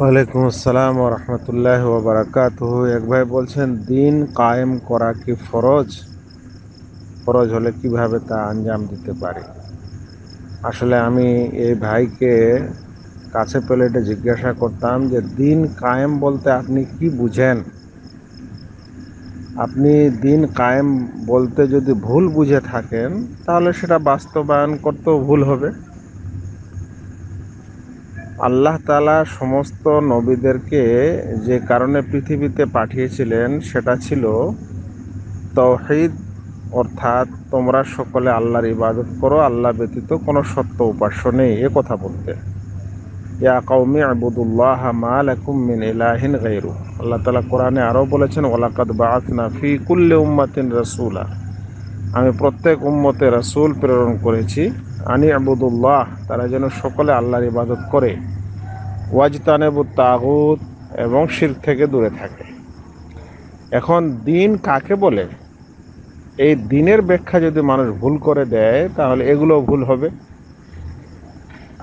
ওয়ালাইকুম আসসালাম রহমতুল্লাহ ওবরাকাত এক ভাই বলছেন দিন কায়েম করা কি ফরজ ফরজ হলে কিভাবে তা আঞ্জাম দিতে পারি আসলে আমি এই ভাইকে কাছে পেলে এটা জিজ্ঞাসা করতাম যে দিন কায়েম বলতে আপনি কি বুঝেন আপনি দিন কায়েম বলতে যদি ভুল বুঝে থাকেন তাহলে সেটা বাস্তবায়ন করতেও ভুল হবে আল্লাহ তালা সমস্ত নবীদেরকে যে কারণে পৃথিবীতে পাঠিয়েছিলেন সেটা ছিল তহিদ অর্থাৎ তোমরা সকলে আল্লাহর ইবাদত করো আল্লাহ ব্যতীত কোনো সত্য উপাস্য নেই এ কথা বলতে ইয়া কৌমি আবুদুল্লাহ মালাকুম মিন ইলাহিন গাইরু আল্লাহ তালা কোরআনে আরও বলেছেন ওলাকাত বাথনা ফি কুল্লে উম্মাতিন রসুলা আমি প্রত্যেক উম্মতে রসুল প্রেরণ করেছি আনি আবুদুল্লাহ তারা যেন সকলে আল্লাহর ইবাদত করে ওয়াজতানেবু তাগুত এবং শির থেকে দূরে থাকে এখন দিন কাকে বলে এই দিনের ব্যাখ্যা যদি মানুষ ভুল করে দেয় তাহলে এগুলো ভুল হবে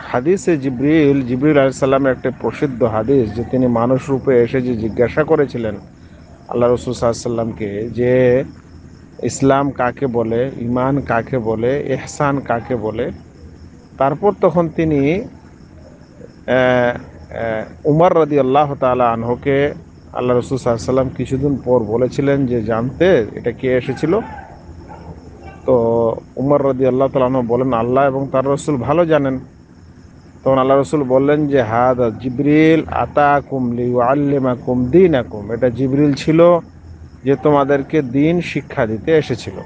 হাদিসে জিব্রিল জিব্রিল আলাইসাল্লামের একটি প্রসিদ্ধ হাদিস যে তিনি মানুষ রূপে এসে যে জিজ্ঞাসা করেছিলেন আল্লাহ রসুল সাল্লামকে যে ইসলাম কাকে বলে ইমান কাকে বলে এহসান কাকে বলে তারপর তখন তিনি উমর রদি আল্লাহ তালা আনহকে আল্লাহ রসুল সাল্লাম কিছুদিন পর বলেছিলেন যে জানতে এটা কে এসেছিল তো উমর রদি আল্লাহ তালা বলেন আল্লাহ এবং তার রসুল ভালো জানেন তখন আল্লাহ রসুল বললেন যে হাদ জিবরিল আতা কুমলি আল্লিমা কুম দিন এটা জিবরিল ছিল যে তোমাদেরকে দিন শিক্ষা দিতে এসেছিল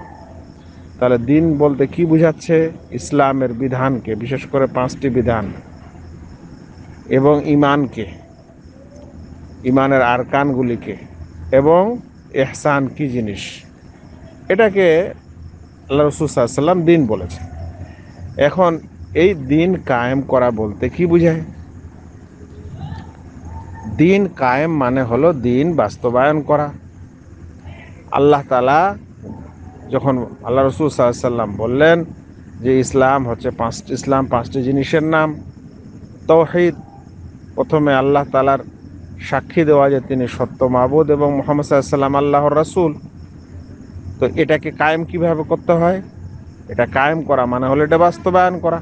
তাহলে দিন বলতে কি বুঝাচ্ছে ইসলামের বিধানকে বিশেষ করে পাঁচটি বিধান এবং ইমানকে ইমানের আরকানগুলিকে এবং এহসান কি জিনিস এটাকে আল্লাহ রসুল্লাম দিন বলেছে এখন এই দিন কায়েম করা বলতে কি বুঝায় দিন কায়েম মানে হলো দিন বাস্তবায়ন করা আল্লাহ তালা যখন আল্লাহ রসুল সাল্লাম বললেন যে ইসলাম হচ্ছে পাঁচ ইসলাম পাঁচটি জিনিসের নাম তৌহিদ প্রথমে আল্লাহ তালার সাক্ষী দেওয়া যে তিনি সত্য মাহবুদ এবং মোহাম্মদ সাল্লাম আল্লাহর রাসুল তো এটাকে কায়েম কিভাবে করতে হয় এটা কায়েম করা মানে হলো এটা বাস্তবায়ন করা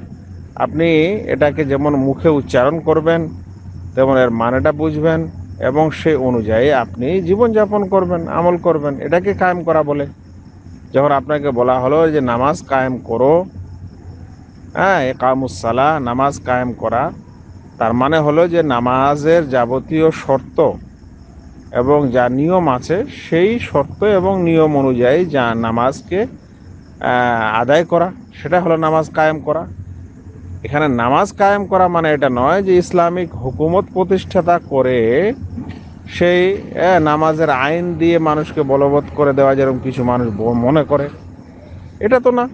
আপনি এটাকে যেমন মুখে উচ্চারণ করবেন তেমন এর মানেটা বুঝবেন এবং সে অনুযায়ী আপনি জীবনযাপন করবেন আমল করবেন এটাকে কায়েম করা বলে যখন আপনাকে বলা হলো যে নামাজ কায়েম করো হ্যাঁ একামুসালা নামাজ কায়েম করা তার মানে হলো যে নামাজের যাবতীয় শর্ত এবং যা নিয়ম আছে সেই শর্ত এবং নিয়ম অনুযায়ী যা নামাজকে আদায় করা সেটা হলো নামাজ কায়েম করা এখানে নামাজ কায়েম করা মানে এটা নয় যে ইসলামিক হুকুমত প্রতিষ্ঠাতা করে সেই নামাজের আইন দিয়ে মানুষকে বলবৎ করে দেওয়া যেরকম কিছু মানুষ মনে করে এটা তো না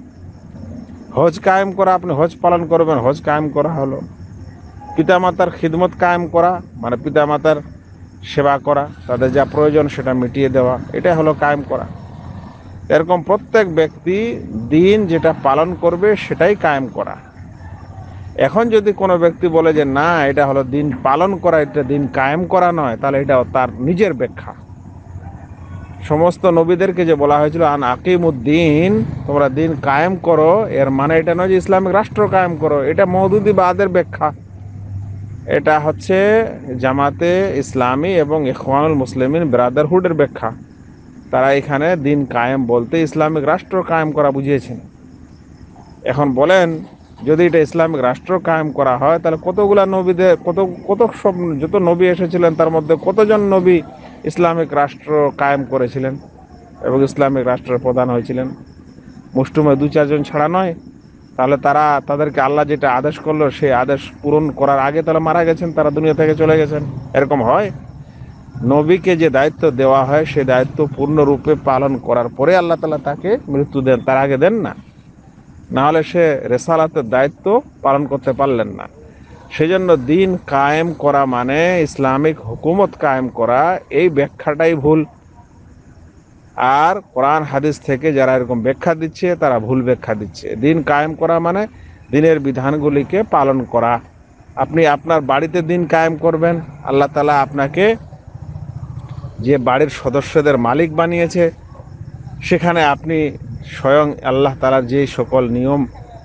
হজ কায়েম করা আপনি হজ পালন করবেন হজ কায়েম করা হলো পিতামাতার খিদমত কায়েম করা মানে পিতামাতার সেবা করা তাদের যা প্রয়োজন সেটা মিটিয়ে দেওয়া এটা হলো কায়েম করা এরকম প্রত্যেক ব্যক্তি দিন যেটা পালন করবে সেটাই কায়েম করা এখন যদি কোনো ব্যক্তি বলে যে না এটা হলো দিন পালন করা এটা দিন কায়েম করা নয় তাহলে এটা তার নিজের ব্যাখ্যা সমস্ত নবীদেরকে যে বলা হয়েছিল আন আকিমুদ্দিন তোমরা দিন কায়েম করো এর মানে এটা নয় যে ইসলামিক রাষ্ট্র কায়েম করো এটা বাদের ব্যাখ্যা এটা হচ্ছে জামাতে ইসলামী এবং ইখওয়ানুল মুসলিমিন ব্রাদারহুডের ব্যাখ্যা তারা এখানে দিন কায়েম বলতে ইসলামিক রাষ্ট্র কায়েম করা বুঝিয়েছেন এখন বলেন যদি এটা ইসলামিক রাষ্ট্র কায়েম করা হয় তাহলে কতগুলা নবীদের কত কত সব যত নবী এসেছিলেন তার মধ্যে কতজন নবী ইসলামিক রাষ্ট্র কায়েম করেছিলেন এবং ইসলামিক রাষ্ট্রের প্রধান হয়েছিলেন মুষ্টিমে দু চারজন ছাড়া নয় তাহলে তারা তাদেরকে আল্লাহ যেটা আদেশ করলো সেই আদেশ পূরণ করার আগে তাহলে মারা গেছেন তারা দুনিয়া থেকে চলে গেছেন এরকম হয় নবীকে যে দায়িত্ব দেওয়া হয় সেই দায়িত্ব পূর্ণরূপে পালন করার পরে আল্লাহ তালা তাকে মৃত্যু দেন তার আগে দেন না নাহলে সে রেসালাতের দায়িত্ব পালন করতে পারলেন না সেজন্য দিন কায়েম করা মানে ইসলামিক হুকুমত কায়েম করা এই ব্যাখ্যাটাই ভুল আর কোরআন হাদিস থেকে যারা এরকম ব্যাখ্যা দিচ্ছে তারা ভুল ব্যাখ্যা দিচ্ছে দিন কায়েম করা মানে দিনের বিধানগুলিকে পালন করা আপনি আপনার বাড়িতে দিন কায়েম করবেন আল্লাহ তালা আপনাকে যে বাড়ির সদস্যদের মালিক বানিয়েছে সেখানে আপনি স্বয়ং আল্লাহ তালার যে সকল নিয়ম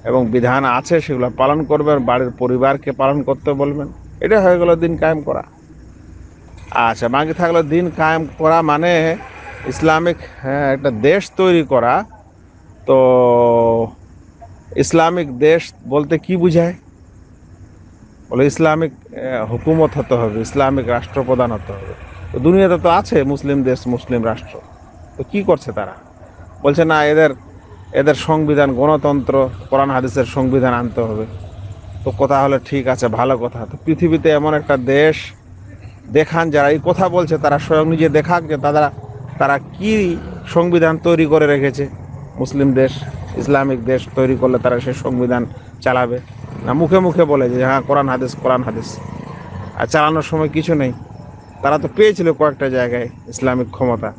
এবং বিধান আছে সেগুলো পালন করবেন বাড়ির পরিবারকে পালন করতে বলবেন এটা হয়ে গেলো দিন কায়েম করা আচ্ছা বাকি থাকলে দিন কায়েম করা মানে ইসলামিক হ্যাঁ, একটা দেশ তৈরি করা তো ইসলামিক দেশ বলতে কি বুঝায় বলে ইসলামিক হুকুমত হতে হবে ইসলামিক রাষ্ট্রপ্রধান হতে হবে তো দুনিয়াতে তো আছে মুসলিম দেশ মুসলিম রাষ্ট্র তো কি করছে তারা বলছে না এদের এদের সংবিধান গণতন্ত্র কোরআন হাদিসের সংবিধান আনতে হবে তো কথা হলে ঠিক আছে ভালো কথা তো পৃথিবীতে এমন একটা দেশ দেখান যারা এই কথা বলছে তারা স্বয়ং নিজে দেখাক যে তারা তারা কি সংবিধান তৈরি করে রেখেছে মুসলিম দেশ ইসলামিক দেশ তৈরি করলে তারা সেই সংবিধান চালাবে না মুখে মুখে বলে যে হ্যাঁ কোরআন হাদিস কোরআন হাদিস আর চালানোর সময় কিছু নেই তারা তো পেয়েছিল কয়েকটা জায়গায় ইসলামিক ক্ষমতা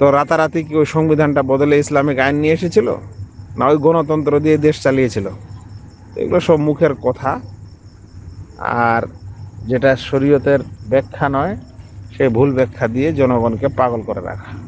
তো রাতারাতি কি ওই সংবিধানটা বদলে ইসলামিক আইন নিয়ে এসেছিল না ওই গণতন্ত্র দিয়ে দেশ চালিয়েছিল এগুলো সব মুখের কথা আর যেটা শরীয়তের ব্যাখ্যা নয় সেই ভুল ব্যাখ্যা দিয়ে জনগণকে পাগল করে রাখা